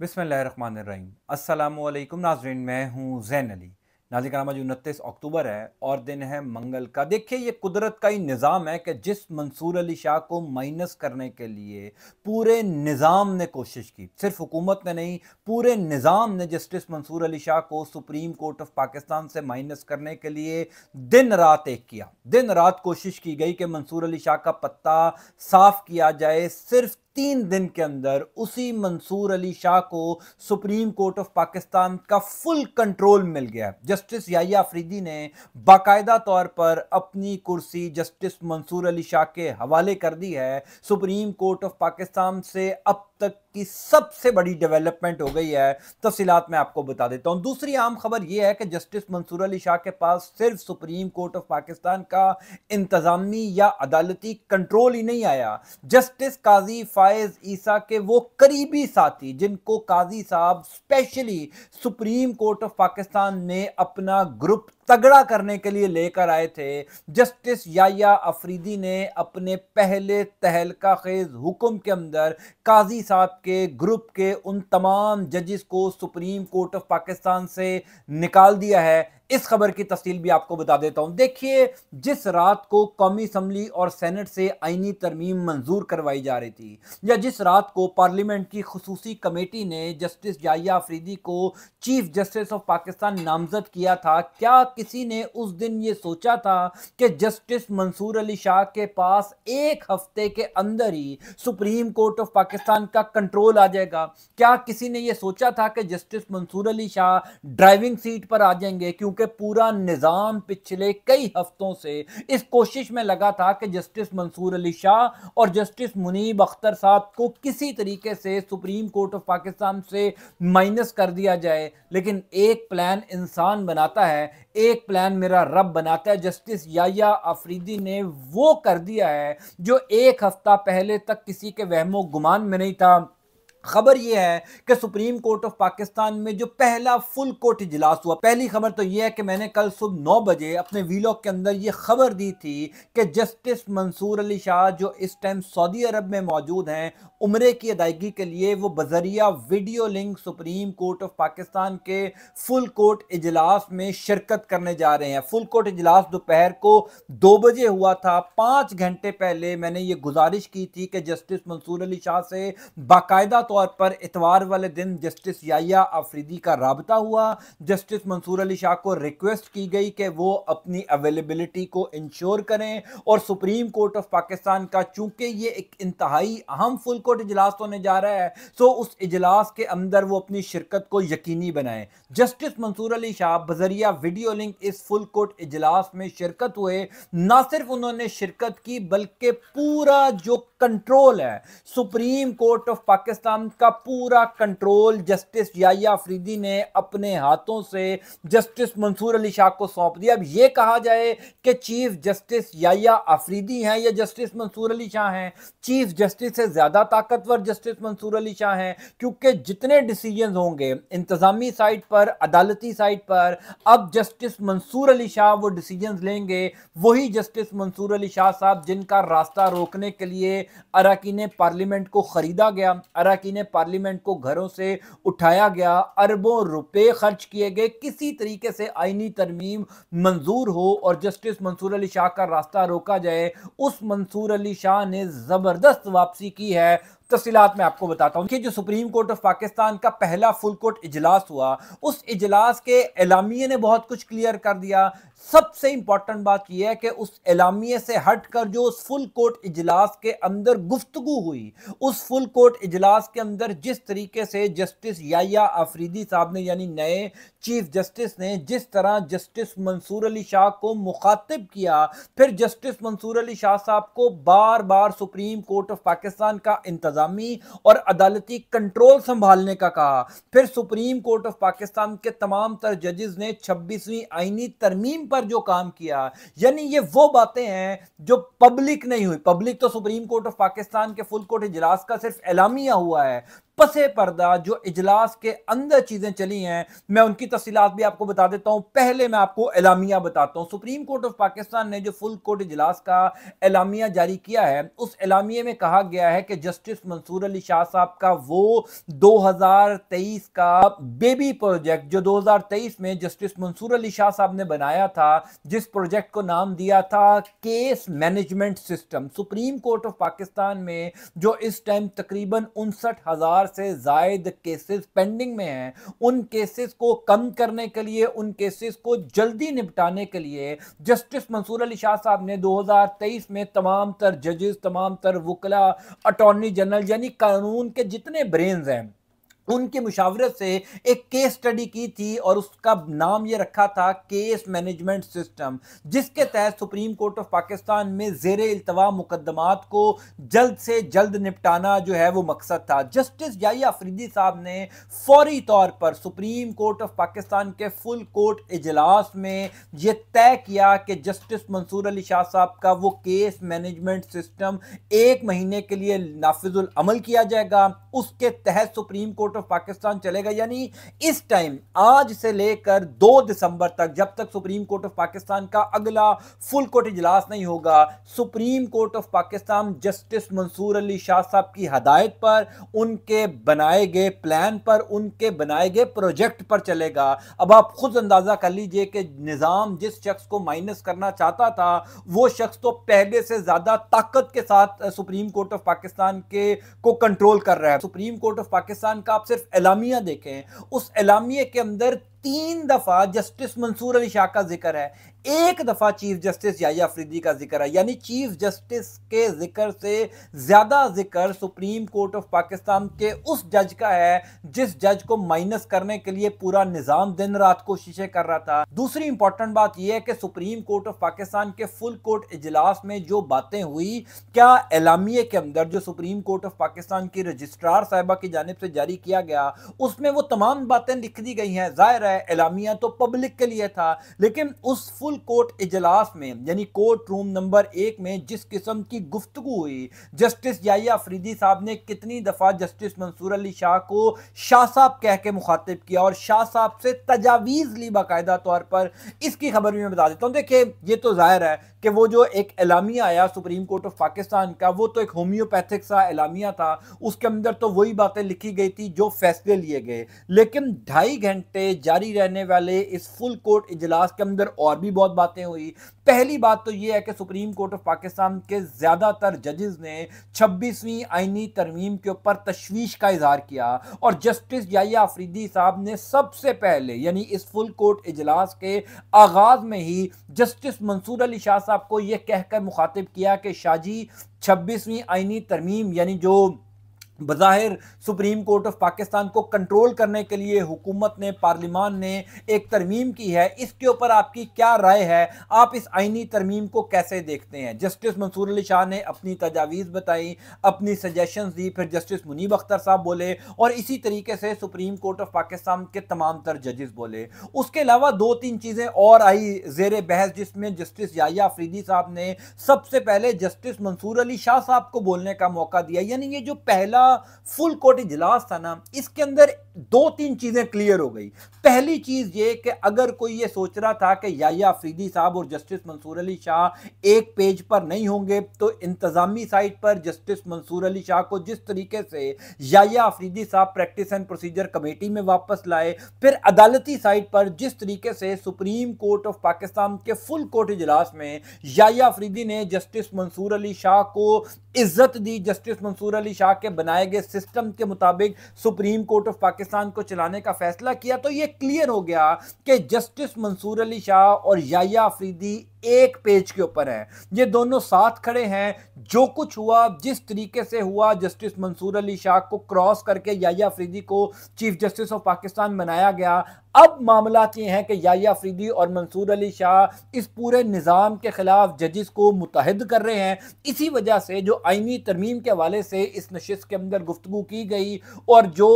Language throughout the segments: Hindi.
बिसमीम अल्लाम नाजरीन मैं हूँ जैन अली नाजिक नामा जो उनतीस अक्टूबर है और दिन है मंगल का देखिए ये कुदरत का ही निज़ाम है कि जिस मंसूर अली शाह को माइनस करने के लिए पूरे निज़ाम ने कोशिश की सिर्फ हुकूमत ने नहीं पूरे निज़ाम ने जस्टिस मंसूर अली शाह को सुप्रीम कोर्ट ऑफ पाकिस्तान से माइनस करने के लिए दिन रात एक किया दिन रात कोशिश की गई कि मंसूर अली शाह का पत्ता साफ किया जाए सिर्फ तीन दिन के अंदर उसी मंसूर अली शाह को सुप्रीम कोर्ट ऑफ पाकिस्तान का फुल कंट्रोल मिल गया जस्टिस याया अफरीदी ने बाकायदा तौर पर अपनी कुर्सी जस्टिस मंसूर अली शाह के हवाले कर दी है सुप्रीम कोर्ट ऑफ पाकिस्तान से अब तक की सबसे बड़ी डेवलपमेंट हो गई है तफसीत मैं आपको बता देता हूं दूसरी आम खबर यह है कि जस्टिस मंसूर अली शाह के पास सिर्फ सुप्रीम कोर्ट ऑफ पाकिस्तान का इंतजामी या अदालती कंट्रोल ही नहीं आया जस्टिस काजी फायज ईसा के वो करीबी साथी जिनको काजी साहब specially Supreme Court of Pakistan ने अपना ग्रुप तगड़ा करने के लिए लेकर आए थे जस्टिस याया अफरीदी ने अपने पहले तहलका खेज हुक्म के अंदर काजी साहब के ग्रुप के उन तमाम जजिस को सुप्रीम कोर्ट ऑफ पाकिस्तान से निकाल दिया है इस खबर की तफसील भी आपको बता देता हूं देखिए जिस रात को कौमी असम्बली और सेनेट से आइनी तरमीम मंजूर करवाई जा रही थी या जिस रात को पार्लियामेंट की खसूसी कमेटी ने जस्टिस जाया अफरीदी को चीफ जस्टिस ऑफ पाकिस्तान नामजद किया था क्या किसी ने उस दिन ये सोचा था कि जस्टिस मंसूर अली शाह के पास एक हफ्ते के अंदर ही सुप्रीम कोर्ट ऑफ पाकिस्तान का कंट्रोल आ जाएगा क्या किसी ने यह सोचा था कि Justice Mansoor Ali Shah driving seat पर आ जाएंगे क्योंकि क्योंकि पूरा निज़ाम पिछले कई हफ्तों से इस कोशिश में लगा था कि जस्टिस मंसूर अली शाह और जस्टिस मुनीब अख्तर साहब को किसी तरीके से सुप्रीम कोर्ट ऑफ पाकिस्तान से माइनस कर दिया जाए लेकिन एक प्लान इंसान बनाता है एक प्लान मेरा रब बनाता है जस्टिस याया आफरीदी ने वो कर दिया है जो एक हफ्ता पहले तक किसी के वहमो गुमान में नहीं था खबर यह है कि सुप्रीम कोर्ट ऑफ पाकिस्तान में जो पहला फुल कोर्ट इजलास हुआ पहली खबर तो यह है कि मैंने कल सुबह नौ बजे अपने वीलॉग के अंदर यह खबर दी थी कि जस्टिस मंसूर अली शाह जो इस टाइम सऊदी अरब में मौजूद हैं उम्रे की अदायगी के लिए वो बजरिया video link Supreme Court of Pakistan के फुल कोर्ट इजलास में शिरकत करने जा रहे हैं फुल कोर्ट इजलास दोपहर को दो बजे हुआ था पांच घंटे पहले मैंने ये गुजारिश की थी कि जस्टिस मंसूर अली शाह से बाकायदा तौर तौर पर इतवार वाले दिन जस्टिस याया आफरीदी का रबता हुआ जस्टिस मंसूर अली शाह को रिक्वेस्ट की गई कि वो अपनी अवेलेबिलिटी को इंश्योर करें और सुप्रीम कोर्ट ऑफ पाकिस्तान का चूंकि ये एक इंतहाई अहम फुल कोर्ट इजलास होने जा रहा है सो उस इजलास के अंदर वो अपनी शिरकत को यकीनी बनाए जस्टिस मंसूर अली शाह बजरिया वीडियो लिंक इस फुल कोर्ट इजलास में शिरकत हुए ना सिर्फ उन्होंने शिरकत की बल्कि पूरा जो कंट्रोल है सुप्रीम कोर्ट ऑफ पाकिस्तान निज़ाम का पूरा कंट्रोल जस्टिस याया अफरीदी ने अपने हाथों से जस्टिस मंसूर अली शाह को सौंप दिया अब ये कहा जाए कि चीफ जस्टिस याया अफरीदी हैं या जस्टिस मंसूर अली शाह हैं चीफ जस्टिस से ज़्यादा ताकतवर जस्टिस मंसूर अली शाह हैं क्योंकि जितने डिसीजन होंगे इंतज़ामी साइड पर अदालती साइड पर अब जस्टिस मंसूर अली शाह वो डिसीजन लेंगे वही जस्टिस मंसूर अली शाह साहब जिनका रास्ता रोकने के लिए ने पार्लियामेंट को ख़रीदा गया अरकान ने पार्लियामेंट को घरों से उठाया गया अरबों रुपए खर्च किए गए किसी तरीके से आईनी तरमीम मंजूर हो और जस्टिस मंसूर अली शाह का रास्ता रोका जाए उस मंसूर अली शाह ने ज़बरदस्त वापसी की है तफसीत में आपको बताता हूँ कि जो सुप्रीम कोर्ट ऑफ पाकिस्तान का पहला फुल कोर्ट इजलास हुआ उस इजलास के एलामिए ने बहुत कुछ क्लियर कर दिया सबसे इंपॉर्टेंट बात यह है कि उस एलामिए से हट कर जो उस फुल कोर्ट इजलास के अंदर गुफ्तगु हुई उस फुल कोर्ट इजलास के अंदर जिस तरीके से जस्टिस याया आफरीदी साहब ने यानी नए चीफ जस्टिस ने जिस तरह जस्टिस मंसूर अली शाह को मुखातिब किया फिर जस्टिस मंसूर अली शाह साहब को बार बार सुप्रीम कोर्ट ऑफ पाकिस्तान का इंतजार इंतजामी और अदालती कंट्रोल संभालने का कहा फिर सुप्रीम कोर्ट ऑफ पाकिस्तान के तमाम तर जजेस ने छब्बीसवीं आईनी तरमीम पर जो काम किया यानी ये वो बातें हैं जो पब्लिक नहीं हुई पब्लिक तो सुप्रीम कोर्ट ऑफ पाकिस्तान के फुल कोर्ट इजलास का सिर्फ एलामिया हुआ है पसे पर्दा जो इजलास के अंदर चीज़ें चली हैं मैं उनकी तफसीत भी आपको बता देता हूं पहले मैं आपको एलामिया बताता हूँ सुप्रीम कोर्ट ऑफ पाकिस्तान ने जो फुल कोर्ट इजलास का एलामिया जारी किया है उस एलामिया में कहा गया है कि जस्टिस मंसूर अली शाह साहब का वो 2023 का बेबी प्रोजेक्ट जो 2023 में जस्टिस मंसूर अली शाह साहब ने बनाया था जिस प्रोजेक्ट को नाम दिया था case management system Supreme Court of Pakistan में जो इस टाइम तकरीबन उनसठ हजार हज़ार से जायद केसेस पेंडिंग में हैं उन केसेस को कम करने के लिए उन केसेस को जल्दी निपटाने के लिए जस्टिस मंसूर अली शाह साहब ने 2023 में तमाम तर जजेस तमाम तर वकला अटॉर्नी जनरल यानी कानून के जितने ब्रेन हैं उनके मुशावरत से एक केस स्टडी की थी और उसका नाम ये रखा था केस मैनेजमेंट सिस्टम जिसके तहत सुप्रीम कोर्ट ऑफ पाकिस्तान में जेर अल्तवा मुकदमात को जल्द से जल्द निपटाना जो है वो मकसद था जस्टिस याई आफरीदी साहब ने फौरी तौर पर सुप्रीम कोर्ट ऑफ पाकिस्तान के फुल कोर्ट इजलास में ये तय किया कि जस्टिस मंसूर अली शाह साहब का वो केस मैनेजमेंट सिस्टम एक महीने के लिए नाफिजुल अमल किया जाएगा उसके तहत Supreme Court support of Pakistan चलेगा यानी इस टाइम आज से लेकर दो दिसंबर तक जब तक सुप्रीम कोर्ट ऑफ पाकिस्तान का अगला फुल कोर्ट इजलास नहीं होगा Supreme Court of Pakistan Justice Mansoor Ali Shah साहब की हदायत पर उनके बनाए गए प्लान पर उनके बनाए गए प्रोजेक्ट पर चलेगा अब आप खुद अंदाज़ा कर लीजिए कि निज़ाम जिस शख्स को माइनस करना चाहता था वो शख्स तो पहले से ज़्यादा ताकत के साथ सुप्रीम कोर्ट ऑफ पाकिस्तान के को कंट्रोल कर रहा है सुप्रीम कोर्ट ऑफ पाकिस्तान का आप सिर्फ एलामिया देखें उस एलामिया के अंदर तीन दफा जस्टिस मंसूर अली शाह का जिक्र है एक दफा चीफ जस्टिस याया अफरीदी का जिक्र है यानी चीफ जस्टिस के जिक्र से ज्यादा जिक्र सुप्रीम कोर्ट ऑफ पाकिस्तान के उस जज का है जिस जज को माइनस करने के लिए पूरा निजाम दिन रात कोशिशें कर रहा था दूसरी इंपॉर्टेंट बात यह है कि सुप्रीम कोर्ट ऑफ पाकिस्तान के फुल कोर्ट इजलास में जो बातें हुई क्या एलामिया के अंदर जो सुप्रीम कोर्ट ऑफ पाकिस्तान की रजिस्ट्रार साहबा की जानब से जारी किया गया उसमें वो तमाम बातें लिख दी गई हैं जाहिर रहा है एलामिया तो पब्लिक के लिए था लेकिन उस फुल कोर्ट इजलास में यानी कोर्ट रूम नंबर एक में जिस किस्म की गुफ्तु हुई जस्टिस याया अफरीदी साहब ने कितनी दफ़ा जस्टिस मंसूर अली शाह को शाह साहब कह के मुखातिब किया और शाह साहब से तजावीज़ ली बाकायदा तौर पर इसकी खबर भी मैं बता देता हूँ देखिए ये तो ज़ाहिर है कि वो जो एक एलामिया आया सुप्रीम कोर्ट ऑफ पाकिस्तान का वो तो एक होम्योपैथिक सा एलामिया था उसके अंदर तो वही बातें लिखी गई थी जो फैसले लिए गए लेकिन ढाई घंटे जा जारी रहने वाले इस फुल कोर्ट इजलास के अंदर और भी बहुत बातें हुई पहली बात तो यह है कि सुप्रीम कोर्ट ऑफ पाकिस्तान के ज़्यादातर जजेस ने छब्बीसवीं आइनी तरमीम के ऊपर तश्वीश का इजहार किया और जस्टिस याया आफरीदी साहब ने सबसे पहले यानी इस फुल कोर्ट इजलास के आगाज़ में ही जस्टिस मंसूर अली शाह साहब को यह कह कहकर मुखातिब किया कि शाहजी छब्बीसवीं आइनी तरमीम यानी जो बज़ाहिर सुप्रीम कोर्ट ऑफ पाकिस्तान को कंट्रोल करने के लिए हुकूमत ने पार्लिमान ने एक तरमीम की है इसके ऊपर आपकी क्या राय है आप इस आइनी तरमीम को कैसे देखते हैं जस्टिस मंसूर अली शाह ने अपनी तजावीज़ बताई अपनी सजेशंस दी फिर जस्टिस मुनीब अख्तर साहब बोले और इसी तरीके से सुप्रीम कोर्ट ऑफ पाकिस्तान के तमाम तर जजेस बोले उसके अलावा दो तीन चीज़ें और आई जेर बहस जिसमें जस्टिस याया आफरीदी साहब ने सबसे पहले जस्टिस मंसूर अली शाह साहब को बोलने का मौका दिया यानी ये जो पहला फुल कोट इजलास था ना इसके अंदर दो तीन चीज़ें क्लियर हो गई पहली चीज़ ये कि अगर कोई ये सोच रहा था कि याया अफरीदी साहब और जस्टिस मंसूर अली शाह एक पेज पर नहीं होंगे तो इंतज़ामी साइट पर जस्टिस मंसूर अली शाह को जिस तरीके से याया अफरीदी साहब प्रैक्टिस एंड प्रोसीजर कमेटी में वापस लाए फिर अदालती साइट पर जिस तरीके से सुप्रीम कोर्ट ऑफ पाकिस्तान के फुल कोर्ट इजलास में याया अफरीदी ने जस्टिस मंसूर अली शाह को इज्जत दी जस्टिस मंसूर अली शाह के बनाए गए सिस्टम के मुताबिक Supreme Court of Pakistan Pakistan को चलाने का फैसला किया तो यह क्लियर हो गया कि जस्टिस मंसूर अली शाह और याया अफरीदी एक पेज के ऊपर हैं ये दोनों साथ खड़े हैं जो कुछ हुआ जिस तरीके से हुआ जस्टिस मंसूर अली शाह को क्रॉस करके याया अफरीदी को चीफ जस्टिस ऑफ पाकिस्तान बनाया गया अब मामला ये हैं कि याया अफरीदी और मंसूर अली शाह इस पूरे निज़ाम के ख़िलाफ़ जजिस को मुतहद कर रहे हैं इसी वजह से जो आइनी तरमीम के हवाले से इस नशस्त के अंदर गुफ्तु की गई और जो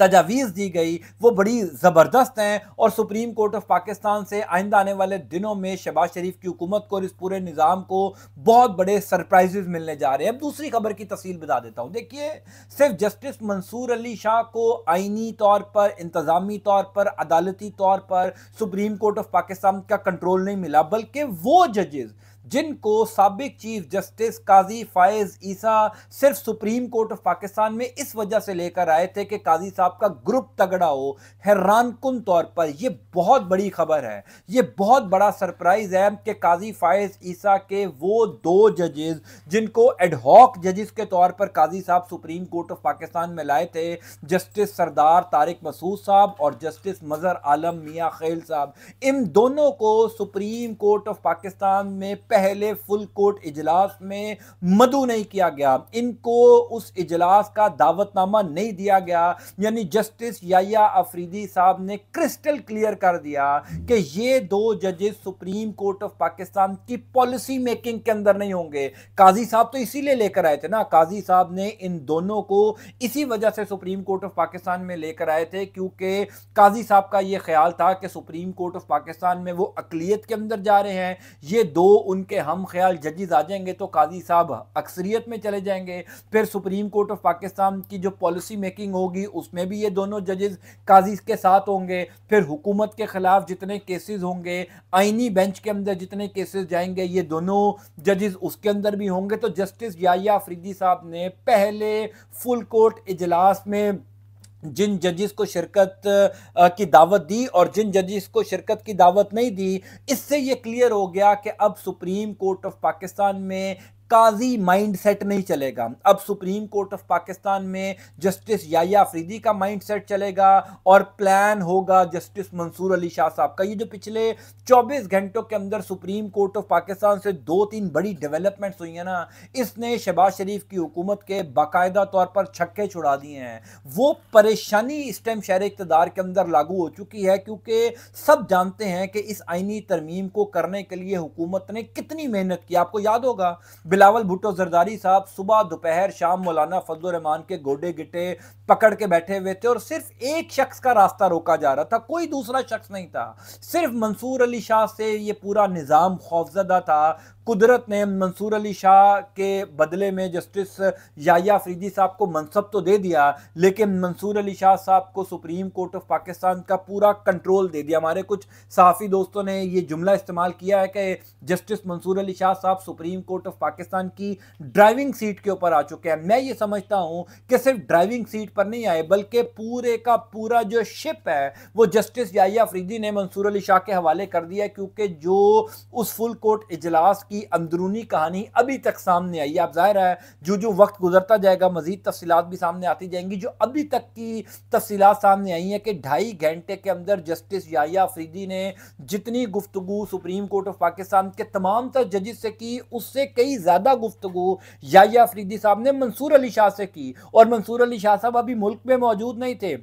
तजावीज़ दी गई वो बड़ी ज़बरदस्त हैं और सुप्रीम कोर्ट ऑफ पाकिस्तान से आइंदा आने वाले दिनों में शहबाज शरीफ की हुकूमत को और इस पूरे निज़ाम को बहुत बड़े सरप्राइजेज मिलने जा रहे हैं अब दूसरी खबर की तफसील बता देता हूँ देखिए सिर्फ जस्टिस मंसूर अली शाह को आइनी तौर पर इंतज़ामी तौर पर अदालती तौर पर सुप्रीम कोर्ट ऑफ पाकिस्तान का कंट्रोल नहीं मिला बल्कि वो जजेज़ जिनको सबक चीफ जस्टिस काजी फायज ईसा सिर्फ सुप्रीम कोर्ट ऑफ पाकिस्तान में इस वजह से लेकर आए थे कि काजी साहब का ग्रुप तगड़ा हो हैरान कन तौर पर यह बहुत बड़ी खबर है ये बहुत बड़ा सरप्राइज है कि काजी फायज ईसा के वो दो जजेस जिनको एडहॉक जजेस के तौर पर काजी साहब सुप्रीम कोर्ट ऑफ पाकिस्तान में लाए थे जस्टिस सरदार तारिक मसूद साहब और जस्टिस मज़र आलम मियाँ खेल साहब इन दोनों को सुप्रीम कोर्ट ऑफ पाकिस्तान में पहले फुल कोर्ट इजलास में मधु नहीं किया गया इनको उस इजलास का दावतनामा नहीं दिया गया यानी जस्टिस याया अफरीदी साहब ने क्रिस्टल क्लियर कर दिया कि ये दो जजेस सुप्रीम कोर्ट ऑफ पाकिस्तान की पॉलिसी मेकिंग के अंदर नहीं होंगे काजी साहब तो इसीलिए लेकर आए थे ना काजी साहब ने इन दोनों को इसी वजह से सुप्रीम कोर्ट ऑफ पाकिस्तान में लेकर आए थे क्योंकि काजी साहब का यह ख्याल था कि सुप्रीम कोर्ट ऑफ पाकिस्तान में वो अकलीत के अंदर जा रहे हैं ये दो उन उनके हम ख्याल जजेज आ जाएंगे तो काजी साहब अक्सरियत में चले जाएंगे फिर सुप्रीम कोर्ट ऑफ पाकिस्तान की जो पॉलिसी मेकिंग होगी उसमें भी ये दोनों जजेज काजी के साथ होंगे फिर हुकूमत के ख़िलाफ़ जितने केसेस होंगे आइनी बेंच के अंदर जितने केसेस जाएंगे ये दोनों जजेज उसके अंदर भी होंगे तो जस्टिस याया अफरीदी साहब ने पहले फुल कोर्ट इजलास में जिन जजिस को शिरकत की दावत दी और जिन जजिस को शिरकत की दावत नहीं दी इससे ये क्लियर हो गया कि अब सुप्रीम कोर्ट ऑफ पाकिस्तान में काजी माइंडसेट नहीं चलेगा अब सुप्रीम कोर्ट ऑफ पाकिस्तान में जस्टिस याया अफरीदी का माइंडसेट चलेगा और प्लान होगा जस्टिस मंसूर अली शाह साहब का ये जो पिछले 24 घंटों के अंदर सुप्रीम कोर्ट ऑफ पाकिस्तान से दो तीन बड़ी डेवलपमेंट्स हुई हैं ना इसने शहबाज शरीफ की हुकूमत के बाकायदा तौर पर छक्के छुड़ा दिए हैं वो परेशानी इस टाइम शहर इकतदार के अंदर लागू हो चुकी है क्योंकि सब जानते हैं कि इस आइनी तरमीम को करने के लिए हुकूमत ने कितनी मेहनत की आपको याद होगा बिलावल भुट्टो जरदारी साहब सुबह दोपहर शाम मौलाना फजल रहमान के गोडे गिटे पकड़ के बैठे हुए थे और सिर्फ एक शख्स का रास्ता रोका जा रहा था कोई दूसरा शख्स नहीं था सिर्फ मंसूर अली शाह से ये पूरा निज़ाम खौफजदा था कुदरत ने मंसूर अली शाह के बदले में जस्टिस याया अफरीदी साहब को मनसब तो दे दिया लेकिन मंसूर अली शाह साहब को सुप्रीम कोर्ट ऑफ पाकिस्तान का पूरा कंट्रोल दे दिया हमारे कुछ साफ़ी दोस्तों ने ये जुमला इस्तेमाल किया है कि जस्टिस मंसूर अली शाह साहब सुप्रीम कोर्ट ऑफ पाकिस्तान की ड्राइविंग सीट के ऊपर आ चुके हैं मैं ये समझता हूँ कि सिर्फ ड्राइविंग सीट पर नहीं आए बल्कि पूरे का पूरा जो शिप है वो जस्टिस याया फ्रीदी ने मंसूर अली शाह के हवाले कर दिया क्योंकि जो उस फुल कोर्ट इजलास की की अंदरूनी कहानी अभी तक सामने आई आप जाहिर है जो जो वक्त गुजरता जाएगा मजीद तफसीत भी सामने आती जाएंगी जो अभी तक की तफसीत सामने आई है कि ढाई घंटे के अंदर जस्टिस याया फ्रीदी ने जितनी गुफ्तु सुप्रीम कोर्ट ऑफ पाकिस्तान के तमाम तर जजिस से की उससे कई ज़्यादा गुफ्तु याया फ्रीदी साहब ने मंसूर अली शाह से की और मंसूर अली शाह साहब अभी मुल्क में मौजूद नहीं थे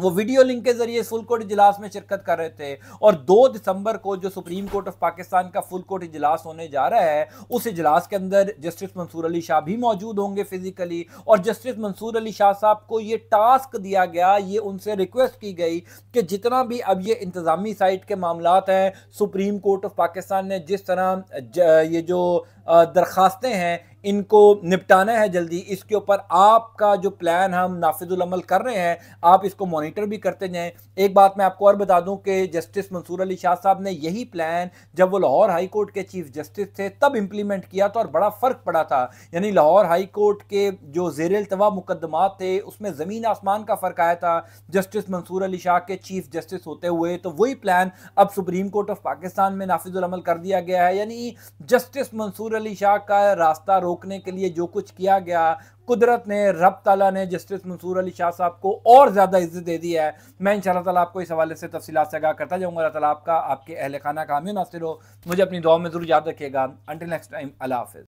वो वीडियो लिंक के जरिए फुल कोर्ट इजलास में शिरकत कर रहे थे और 2 दिसंबर को जो सुप्रीम कोर्ट ऑफ पाकिस्तान का फुल कोर्ट इजलास होने जा रहा है उस इजलास के अंदर जस्टिस मंसूर अली शाह भी मौजूद होंगे फिजिकली और जस्टिस मंसूर अली शाह साहब को ये टास्क दिया गया ये उनसे रिक्वेस्ट की गई कि जितना भी अब ये इंतज़ामी साइट के मामला हैं सुप्रीम कोर्ट ऑफ पाकिस्तान ने जिस तरह ये जो दरखास्तें हैं इनको निपटाना है जल्दी इसके ऊपर आपका जो प्लान हम नाफिजुलमल कर रहे हैं आप इसको मॉनिटर भी करते जाएं एक बात मैं आपको और बता दूं कि जस्टिस मंसूर अली शाह साहब ने यही प्लान जब वो लाहौर हाई कोर्ट के चीफ जस्टिस थे तब इम्प्लीमेंट किया था और बड़ा फ़र्क पड़ा था यानी लाहौर हाई कोर्ट के जो जेर अल्तवा थे उसमें ज़मीन आसमान का फ़र्क आया था जस्टिस मंसूर अली शाह के चीफ जस्टिस होते हुए तो वही प्लान अब सुप्रीम कोर्ट ऑफ पाकिस्तान में नाफिजुलमल कर दिया गया है यानी जस्टिस मंसूर अली शाह का रास्ता रोकने के लिए जो कुछ किया गया कुदरत ने रब तला ने जस्टिस मंसूर अली शाह साहब को और ज़्यादा इज्जत दे दी है मैं इन ताला आपको इस हवाले से तफसीत से आगा करता जाऊँगा अल्लाह तला आपका आपके अहल खाना कामियों नासिर हो मुझे अपनी दुआ में ज़रूर याद रखेगा अंटिल नेक्स्ट टाइम अला हाफिज़